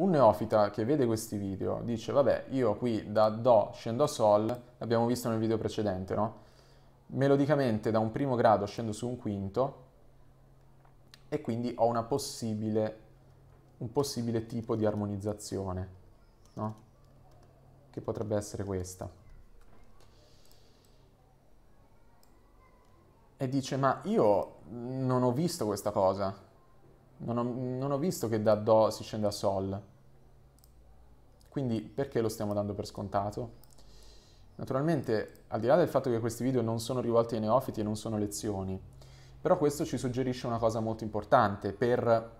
Un neofita che vede questi video dice, vabbè, io qui da Do scendo a Sol, l'abbiamo visto nel video precedente, no? Melodicamente da un primo grado scendo su un quinto e quindi ho possibile, un possibile tipo di armonizzazione, no? Che potrebbe essere questa. E dice, ma io non ho visto questa cosa, non ho, non ho visto che da Do si scende a Sol. Quindi perché lo stiamo dando per scontato? Naturalmente, al di là del fatto che questi video non sono rivolti ai neofiti e non sono lezioni, però questo ci suggerisce una cosa molto importante per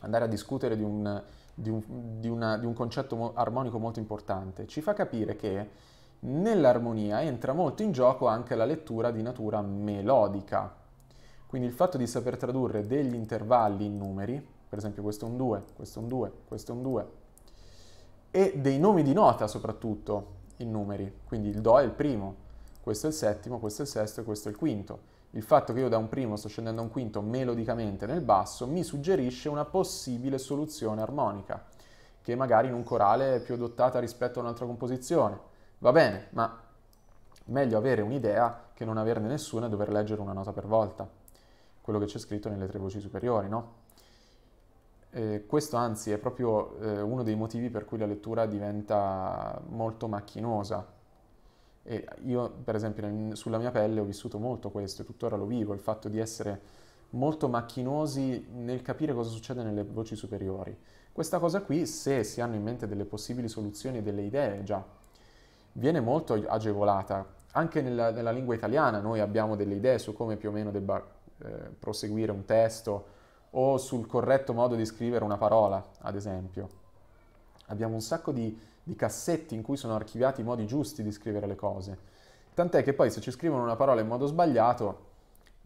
andare a discutere di un, di un, di una, di un concetto armonico molto importante. Ci fa capire che nell'armonia entra molto in gioco anche la lettura di natura melodica. Quindi il fatto di saper tradurre degli intervalli in numeri, per esempio questo è un 2, questo è un 2, questo è un 2, e dei nomi di nota soprattutto in numeri, quindi il Do è il primo, questo è il settimo, questo è il sesto e questo è il quinto. Il fatto che io da un primo sto scendendo a un quinto melodicamente nel basso mi suggerisce una possibile soluzione armonica, che magari in un corale è più adottata rispetto a un'altra composizione. Va bene, ma meglio avere un'idea che non averne nessuna e dover leggere una nota per volta quello che c'è scritto nelle tre voci superiori, no? Eh, questo anzi è proprio eh, uno dei motivi per cui la lettura diventa molto macchinosa. E io, per esempio, nel, sulla mia pelle ho vissuto molto questo e tuttora lo vivo, il fatto di essere molto macchinosi nel capire cosa succede nelle voci superiori. Questa cosa qui, se si hanno in mente delle possibili soluzioni e delle idee già, viene molto agevolata. Anche nella, nella lingua italiana noi abbiamo delle idee su come più o meno debba eh, proseguire un testo o sul corretto modo di scrivere una parola, ad esempio. Abbiamo un sacco di, di cassetti in cui sono archiviati i modi giusti di scrivere le cose. Tant'è che poi se ci scrivono una parola in modo sbagliato,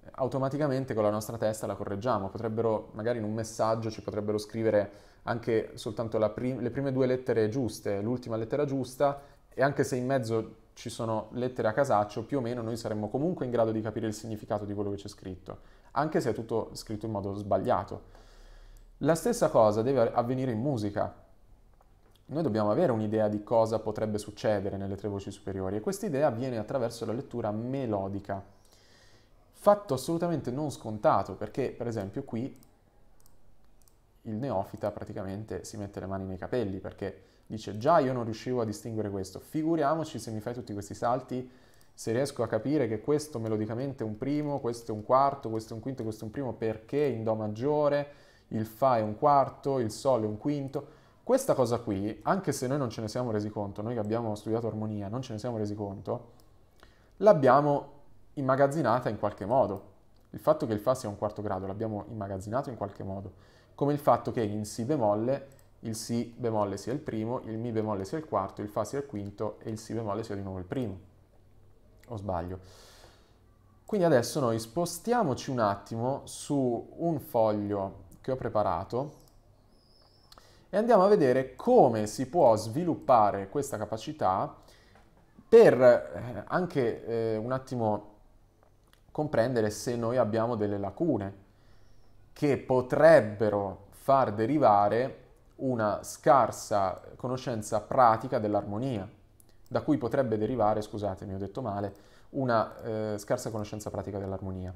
eh, automaticamente con la nostra testa la correggiamo. Potrebbero, magari in un messaggio ci potrebbero scrivere anche soltanto prim- le prime due lettere giuste, l'ultima lettera giusta, e anche se in mezzo ci sono lettere a casaccio, più o meno noi saremmo comunque in grado di capire il significato di quello che c'è scritto, anche se è tutto scritto in modo sbagliato. La stessa cosa deve avvenire in musica. Noi dobbiamo avere un'idea di cosa potrebbe succedere nelle tre voci superiori e questa idea avviene attraverso la lettura melodica. Fatto assolutamente non scontato, perché per esempio qui il neofita praticamente si mette le mani nei capelli perché Dice, già io non riuscivo a distinguere questo, figuriamoci se mi fai tutti questi salti, se riesco a capire che questo melodicamente è un primo, questo è un quarto, questo è un quinto, questo è un primo, perché in Do maggiore, il Fa è un quarto, il Sol è un quinto. Questa cosa qui, anche se noi non ce ne siamo resi conto, noi che abbiamo studiato armonia, non ce ne siamo resi conto, l'abbiamo immagazzinata in qualche modo. Il fatto che il Fa sia un quarto grado l'abbiamo immagazzinato in qualche modo, come il fatto che in Si bemolle il Si bemolle sia il primo, il Mi bemolle sia il quarto, il Fa sia il quinto e il Si bemolle sia di nuovo il primo. O sbaglio? Quindi adesso noi spostiamoci un attimo su un foglio che ho preparato e andiamo a vedere come si può sviluppare questa capacità per eh, anche eh, un attimo comprendere se noi abbiamo delle lacune che potrebbero far derivare una scarsa conoscenza pratica dell'armonia, da cui potrebbe derivare, scusatemi, ho detto male, una eh, scarsa conoscenza pratica dell'armonia.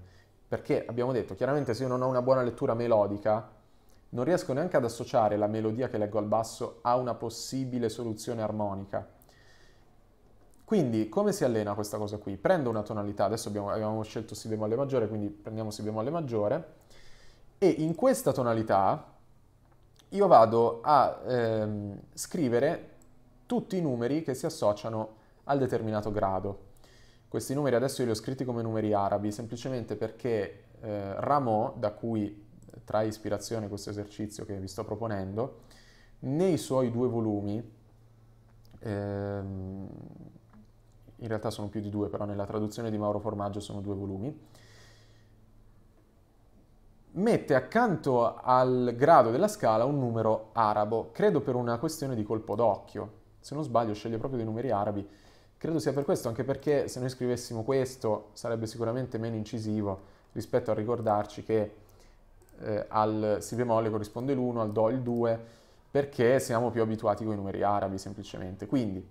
Perché abbiamo detto, chiaramente se io non ho una buona lettura melodica, non riesco neanche ad associare la melodia che leggo al basso a una possibile soluzione armonica. Quindi come si allena questa cosa qui? Prendo una tonalità, adesso abbiamo, abbiamo scelto Si bemolle maggiore, quindi prendiamo Si bemolle maggiore, e in questa tonalità io vado a ehm, scrivere tutti i numeri che si associano al determinato grado. Questi numeri adesso io li ho scritti come numeri arabi, semplicemente perché eh, Rameau, da cui eh, trae ispirazione questo esercizio che vi sto proponendo, nei suoi due volumi, ehm, in realtà sono più di due, però nella traduzione di Mauro Formaggio sono due volumi, mette accanto al grado della scala un numero arabo, credo per una questione di colpo d'occhio. Se non sbaglio sceglie proprio dei numeri arabi. Credo sia per questo, anche perché se noi scrivessimo questo sarebbe sicuramente meno incisivo rispetto a ricordarci che eh, al si bemolle corrisponde l'1, al do il 2, perché siamo più abituati con i numeri arabi semplicemente. Quindi,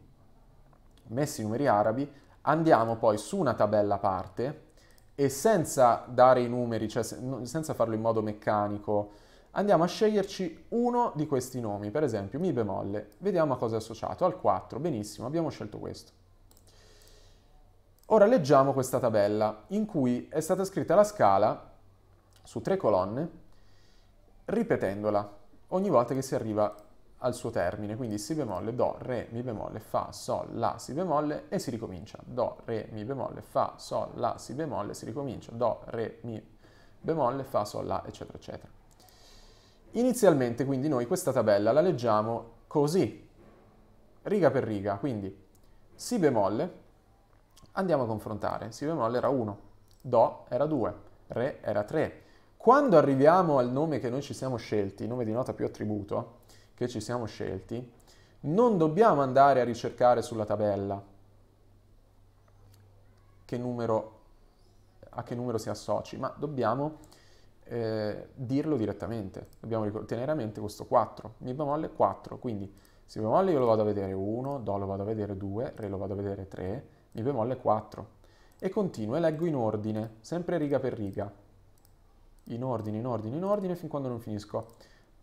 messi i numeri arabi, andiamo poi su una tabella a parte, e senza dare i numeri, cioè senza farlo in modo meccanico, andiamo a sceglierci uno di questi nomi, per esempio mi bemolle, vediamo a cosa è associato, al 4, benissimo, abbiamo scelto questo. Ora leggiamo questa tabella in cui è stata scritta la scala su tre colonne ripetendola ogni volta che si arriva al suo termine, quindi si bemolle, do, re, mi bemolle, fa, sol, la, si bemolle e si ricomincia. Do, re, mi bemolle, fa, sol, la, si bemolle, si ricomincia. Do, re, mi bemolle, fa, sol, la, eccetera, eccetera. Inizialmente quindi noi questa tabella la leggiamo così, riga per riga, quindi si bemolle, andiamo a confrontare, si bemolle era 1, do era 2, re era 3. Quando arriviamo al nome che noi ci siamo scelti, nome di nota più attributo, che ci siamo scelti, non dobbiamo andare a ricercare sulla tabella che numero, a che numero si associ, ma dobbiamo eh, dirlo direttamente. Dobbiamo tenere a mente questo 4, mi bemolle 4, quindi si bemolle io lo vado a vedere 1, do lo vado a vedere 2, re lo vado a vedere 3, mi bemolle 4. E continuo e leggo in ordine, sempre riga per riga. In ordine, in ordine, in ordine, fin quando non finisco.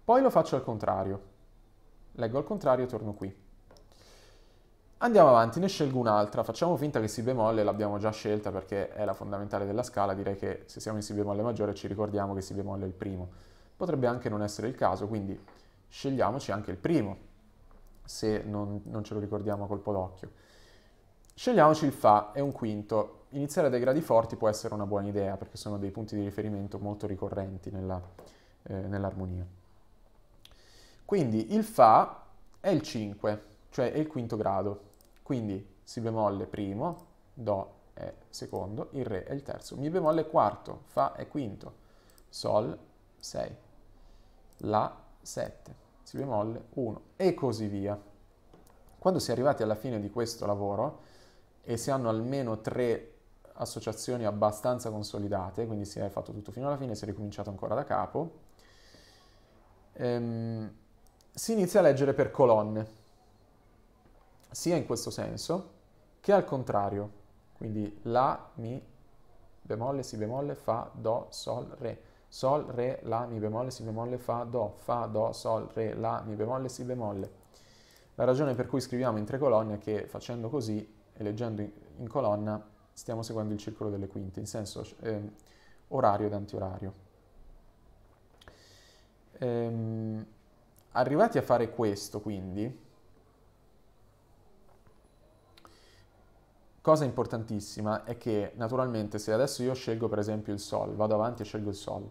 Poi lo faccio al contrario leggo al contrario e torno qui. Andiamo avanti, ne scelgo un'altra, facciamo finta che Si bemolle l'abbiamo già scelta perché è la fondamentale della scala, direi che se siamo in Si bemolle maggiore ci ricordiamo che Si bemolle è il primo. Potrebbe anche non essere il caso, quindi scegliamoci anche il primo, se non, non ce lo ricordiamo a colpo d'occhio. Scegliamoci il Fa, è un quinto. Iniziare dai gradi forti può essere una buona idea perché sono dei punti di riferimento molto ricorrenti eh, nell'armonia. Quindi il Fa è il 5, cioè è il quinto grado. Quindi Si bemolle primo, Do è secondo, il Re è il terzo, Mi bemolle quarto, Fa è quinto, Sol 6, La 7, Si bemolle 1 e così via. Quando si è arrivati alla fine di questo lavoro e si hanno almeno tre associazioni abbastanza consolidate, quindi si è fatto tutto fino alla fine, si è ricominciato ancora da capo. Ehm, si inizia a leggere per colonne, sia in questo senso che al contrario. Quindi La, Mi, bemolle, Si bemolle, Fa, Do, Sol, Re. Sol, Re, La, Mi bemolle, Si bemolle, Fa, Do. Fa, Do, Sol, Re, La, Mi bemolle, Si bemolle. La ragione per cui scriviamo in tre colonne è che facendo così e leggendo in colonna stiamo seguendo il circolo delle quinte, in senso eh, orario ed antiorario. Ehm, Arrivati a fare questo, quindi, cosa importantissima è che naturalmente se adesso io scelgo per esempio il Sol, vado avanti e scelgo il Sol,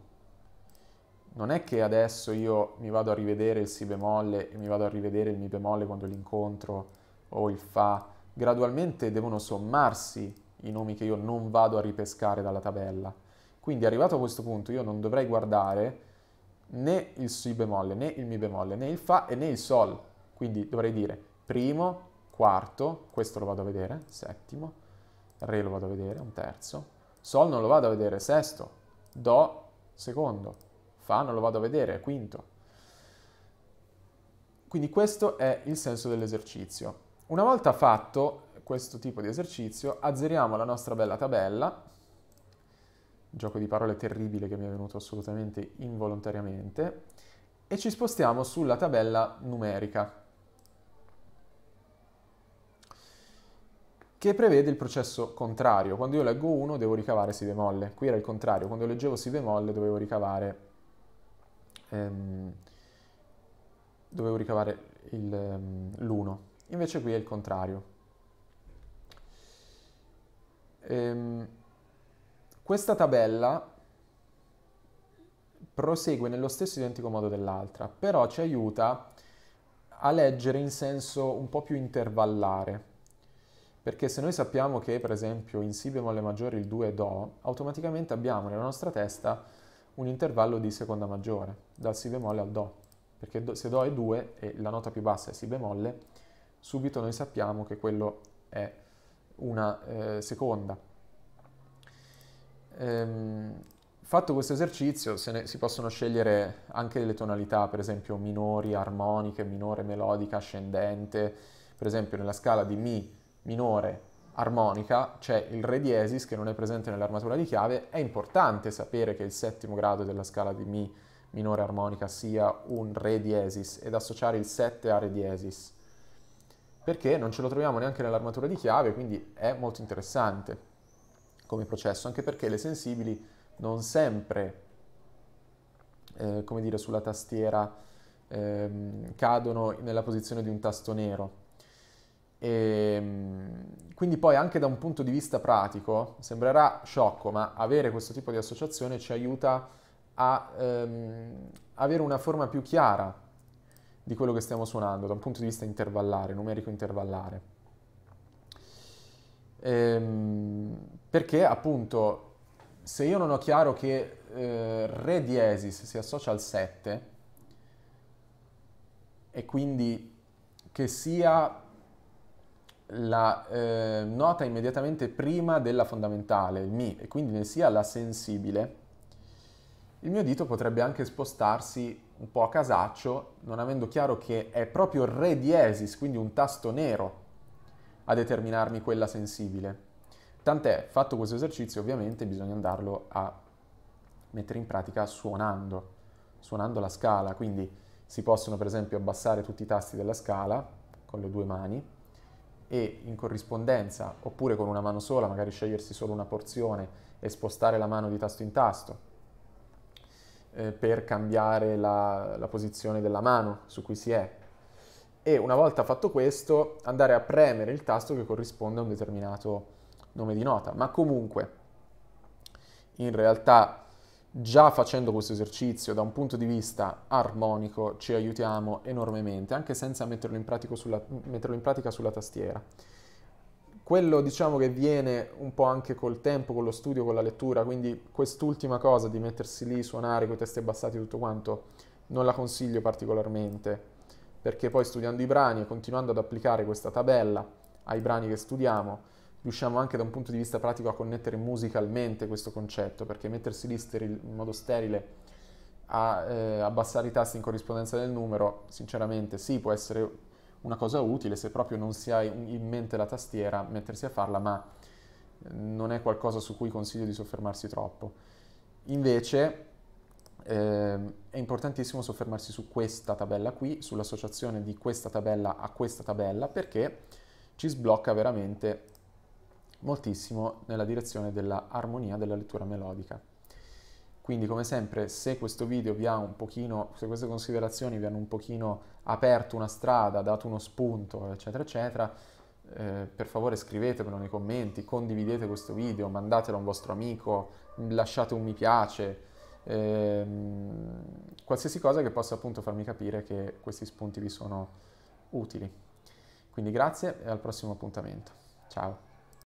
non è che adesso io mi vado a rivedere il Si bemolle e mi vado a rivedere il Mi bemolle quando l'incontro o il Fa, gradualmente devono sommarsi i nomi che io non vado a ripescare dalla tabella. Quindi arrivato a questo punto io non dovrei guardare né il Si bemolle, né il Mi bemolle, né il Fa e né il Sol. Quindi dovrei dire primo, quarto, questo lo vado a vedere, settimo, Re lo vado a vedere, un terzo, Sol non lo vado a vedere, sesto, Do, secondo, Fa non lo vado a vedere, quinto. Quindi questo è il senso dell'esercizio. Una volta fatto questo tipo di esercizio, azzeriamo la nostra bella tabella gioco di parole terribile che mi è venuto assolutamente involontariamente, e ci spostiamo sulla tabella numerica, che prevede il processo contrario. Quando io leggo 1 devo ricavare si bemolle, qui era il contrario, quando leggevo si bemolle dovevo ricavare, ehm, dovevo ricavare l'1, ehm, invece qui è il contrario. Ehm, questa tabella prosegue nello stesso identico modo dell'altra, però ci aiuta a leggere in senso un po' più intervallare. Perché se noi sappiamo che, per esempio, in Si bemolle maggiore il 2 è Do, automaticamente abbiamo nella nostra testa un intervallo di seconda maggiore, dal Si bemolle al Do. Perché do, se Do è 2 e la nota più bassa è Si bemolle, subito noi sappiamo che quello è una eh, seconda. Ehm, fatto questo esercizio ne, si possono scegliere anche delle tonalità, per esempio minori armoniche, minore melodica, ascendente. Per esempio nella scala di Mi minore armonica c'è il Re diesis che non è presente nell'armatura di chiave. È importante sapere che il settimo grado della scala di Mi minore armonica sia un Re diesis ed associare il 7 a Re diesis perché non ce lo troviamo neanche nell'armatura di chiave, quindi è molto interessante come processo, anche perché le sensibili non sempre, eh, come dire, sulla tastiera ehm, cadono nella posizione di un tasto nero. E, ehm, quindi poi anche da un punto di vista pratico, sembrerà sciocco, ma avere questo tipo di associazione ci aiuta a ehm, avere una forma più chiara di quello che stiamo suonando da un punto di vista intervallare, numerico intervallare. Ehm, perché appunto se io non ho chiaro che eh, Re diesis si associa al 7 e quindi che sia la eh, nota immediatamente prima della fondamentale, il Mi, e quindi ne sia la sensibile, il mio dito potrebbe anche spostarsi un po' a casaccio, non avendo chiaro che è proprio Re diesis, quindi un tasto nero, a determinarmi quella sensibile. Tant'è, fatto questo esercizio ovviamente bisogna andarlo a mettere in pratica suonando, suonando la scala, quindi si possono per esempio abbassare tutti i tasti della scala con le due mani e in corrispondenza, oppure con una mano sola, magari scegliersi solo una porzione e spostare la mano di tasto in tasto eh, per cambiare la, la posizione della mano su cui si è, e una volta fatto questo andare a premere il tasto che corrisponde a un determinato nome di nota, ma comunque in realtà già facendo questo esercizio da un punto di vista armonico ci aiutiamo enormemente, anche senza metterlo in, sulla, metterlo in, pratica sulla tastiera. Quello diciamo che viene un po' anche col tempo, con lo studio, con la lettura, quindi quest'ultima cosa di mettersi lì, suonare con i testi abbassati e tutto quanto, non la consiglio particolarmente, perché poi studiando i brani e continuando ad applicare questa tabella ai brani che studiamo, riusciamo anche da un punto di vista pratico a connettere musicalmente questo concetto, perché mettersi lì steril- in modo sterile a eh, abbassare i tasti in corrispondenza del numero, sinceramente sì, può essere una cosa utile se proprio non si ha in mente la tastiera, mettersi a farla, ma eh, non è qualcosa su cui consiglio di soffermarsi troppo. Invece eh, è importantissimo soffermarsi su questa tabella qui, sull'associazione di questa tabella a questa tabella, perché ci sblocca veramente moltissimo nella direzione dell'armonia della lettura melodica. Quindi come sempre se questo video vi ha un pochino, se queste considerazioni vi hanno un pochino aperto una strada, dato uno spunto, eccetera, eccetera, eh, per favore scrivetemelo nei commenti, condividete questo video, mandatelo a un vostro amico, lasciate un mi piace, ehm, qualsiasi cosa che possa appunto farmi capire che questi spunti vi sono utili. Quindi grazie e al prossimo appuntamento. Ciao!